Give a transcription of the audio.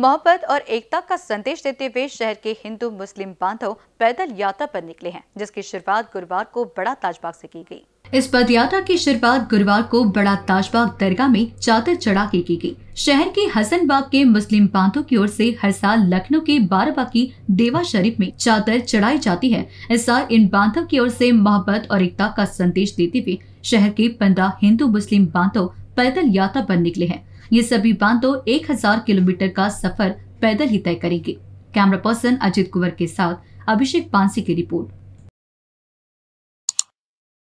मोहब्बत और एकता का संदेश देते हुए शहर के हिंदू मुस्लिम बांधव पैदल यात्रा पर निकले हैं जिसकी शुरुआत गुरुवार को बड़ा ताजबाग से की गई इस पद यात्रा की शुरुआत गुरुवार को बड़ा ताजबाग दरगाह में चादर चढ़ा के की गई शहर के हसनबाग के मुस्लिम बांधों की ओर से हर साल लखनऊ के बाराबा की देवा शरीफ में चादर चढ़ाई जाती है इस साल इन बांधव की ओर से मोहब्बत और एकता का संदेश देते हुए शहर के पंद्रह हिंदू मुस्लिम बांधो पैदल यात्रा पर निकले हैं ये सभी बांधो 1000 किलोमीटर का सफर पैदल ही तय करेंगे कैमरा पर्सन अजित कुंवर के साथ अभिषेक पांसी की रिपोर्ट